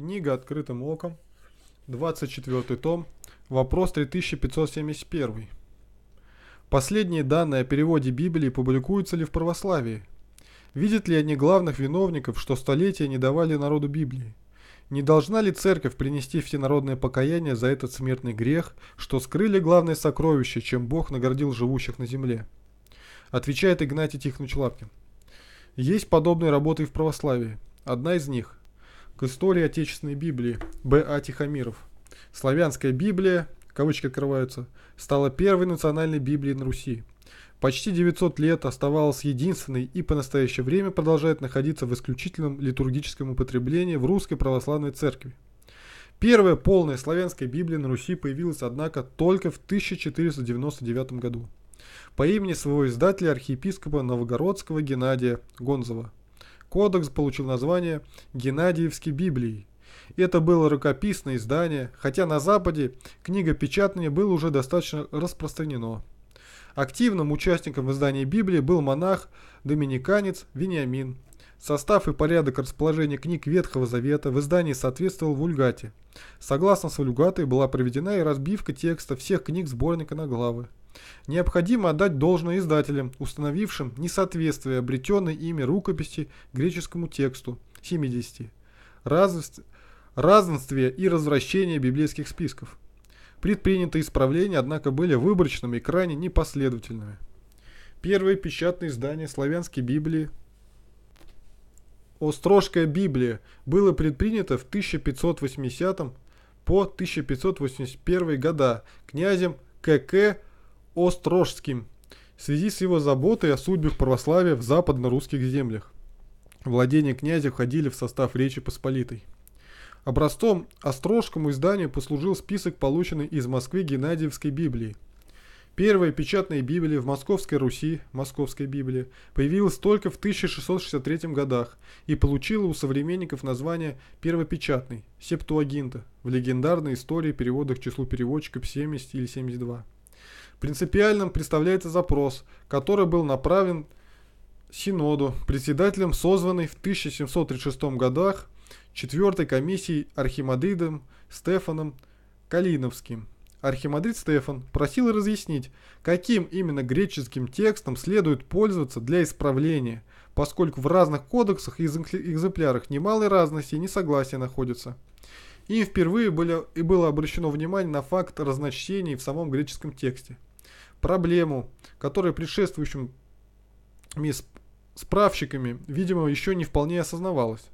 Книга «Открытым оком», 24 том, вопрос 3571. Последние данные о переводе Библии публикуются ли в православии? Видят ли они главных виновников, что столетия не давали народу Библии? Не должна ли церковь принести всенародное покаяние за этот смертный грех, что скрыли главное сокровище, чем Бог наградил живущих на земле? Отвечает Игнатий Тихонович Лапкин. Есть подобные работы и в православии. Одна из них к истории Отечественной Библии Б.А. Тихомиров. Славянская Библия, кавычки открываются, стала первой национальной Библией на Руси. Почти 900 лет оставалась единственной и по настоящее время продолжает находиться в исключительном литургическом употреблении в Русской Православной Церкви. Первая полная славянская Библия на Руси появилась, однако, только в 1499 году по имени своего издателя архиепископа Новгородского Геннадия Гонзова – Кодекс получил название «Геннадиевской Библии». Это было рукописное издание, хотя на Западе книгопечатание было уже достаточно распространено. Активным участником издания Библии был монах-доминиканец Вениамин. Состав и порядок расположения книг Ветхого Завета в издании соответствовал Вульгате. Согласно с Вульгатой была проведена и разбивка текста всех книг сборника на главы. Необходимо отдать должное издателям, установившим несоответствие обретенной ими рукописи греческому тексту 70, разнстве и развращение библейских списков. Предпринятые исправления, однако, были выборочными и крайне непоследовательными. Первое печатное издание славянской Библии «Острожская Библия» было предпринято в 1580 по 1581 года князем К.К. Острожским в связи с его заботой о судьбах православия в западно-русских землях. Владения князя входили в состав Речи Посполитой. Образцом Острожскому изданию послужил список, полученный из Москвы Геннадьевской Библии. Первая печатная Библия в Московской Руси, Московская Библия, появилась только в 1663 годах и получила у современников название первопечатной, септуагинта, в легендарной истории перевода к числу переводчиков 70 или 72. Принципиальным представляется запрос, который был направлен Синоду, председателем созванной в 1736 годах 4 комиссии архимадридом Стефаном Калиновским. Архимадрид Стефан просил разъяснить, каким именно греческим текстом следует пользоваться для исправления, поскольку в разных кодексах и экземплярах немалой разности и несогласия находятся. Им впервые были, и было обращено внимание на факт разночтений в самом греческом тексте – Проблему, которая предшествующим мисс справщиками, видимо, еще не вполне осознавалась.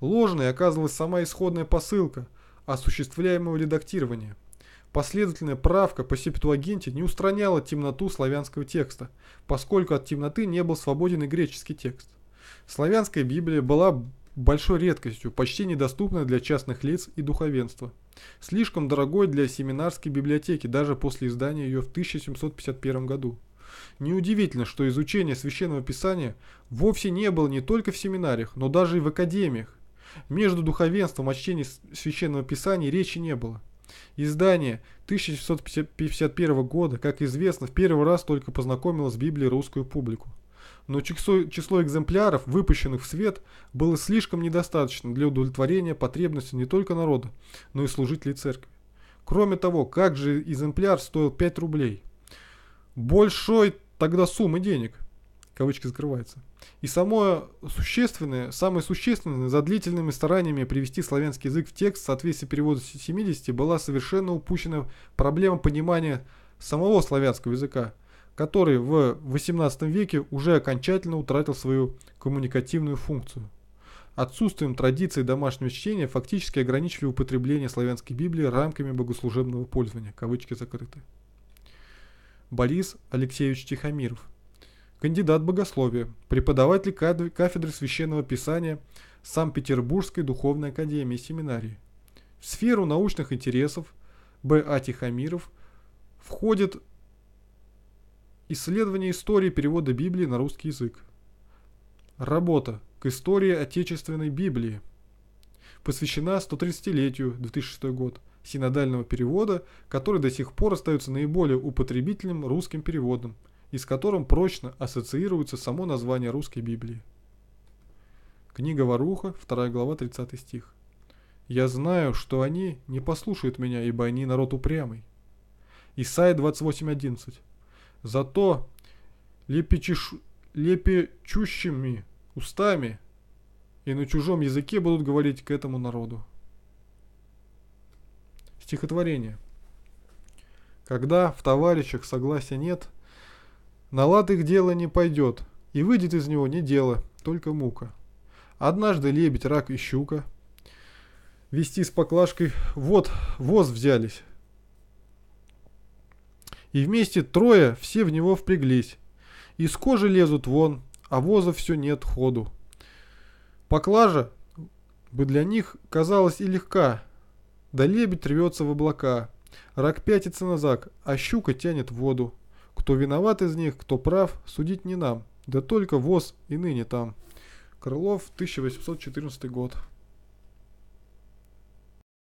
Ложной оказывалась сама исходная посылка осуществляемого редактирования. Последовательная правка по септуагинте не устраняла темноту славянского текста, поскольку от темноты не был свободен и греческий текст. Славянская Библия была большой редкостью, почти недоступной для частных лиц и духовенства. Слишком дорогой для семинарской библиотеки даже после издания ее в 1751 году. Неудивительно, что изучение священного писания вовсе не было не только в семинариях, но даже и в академиях. Между духовенством о чтении священного писания речи не было. Издание 1751 года, как известно, в первый раз только познакомило с Библией русскую публику но число, число экземпляров, выпущенных в свет, было слишком недостаточно для удовлетворения потребностей не только народа, но и служителей церкви. Кроме того, как же экземпляр стоил 5 рублей? Большой тогда суммы денег, кавычки закрываются. И самое существенное, самое существенное за длительными стараниями привести славянский язык в текст в соответствии перевода 70 была совершенно упущена проблема понимания самого славянского языка, который в XVIII веке уже окончательно утратил свою коммуникативную функцию. Отсутствием традиции домашнего чтения фактически ограничили употребление славянской Библии рамками богослужебного пользования, кавычки закрыты. Борис Алексеевич Тихомиров, кандидат богословия, преподаватель кафедры священного писания Санкт-Петербургской духовной академии семинарии. В сферу научных интересов Б.А. Тихомиров входит Исследование истории перевода Библии на русский язык. Работа к истории Отечественной Библии. Посвящена 130-летию 2006 год синодального перевода, который до сих пор остается наиболее употребительным русским переводом, и с которым прочно ассоциируется само название русской Библии. Книга Варуха, 2 глава, 30 стих. «Я знаю, что они не послушают меня, ибо они народ упрямый». Исайя 28.11. Зато лепечеш... лепечущими устами и на чужом языке будут говорить к этому народу. Стихотворение. Когда в товарищах согласия нет, на лад их дело не пойдет, и выйдет из него не дело, только мука. Однажды лебедь, рак и щука вести с поклажкой вот воз взялись, и вместе трое все в него впряглись. Из кожи лезут вон, а воза все нет ходу. Поклажа бы для них казалась и легка, да лебедь рвется в облака, рак пятится назад, а щука тянет в воду. Кто виноват из них, кто прав, судить не нам, да только воз и ныне там. Крылов, 1814 год.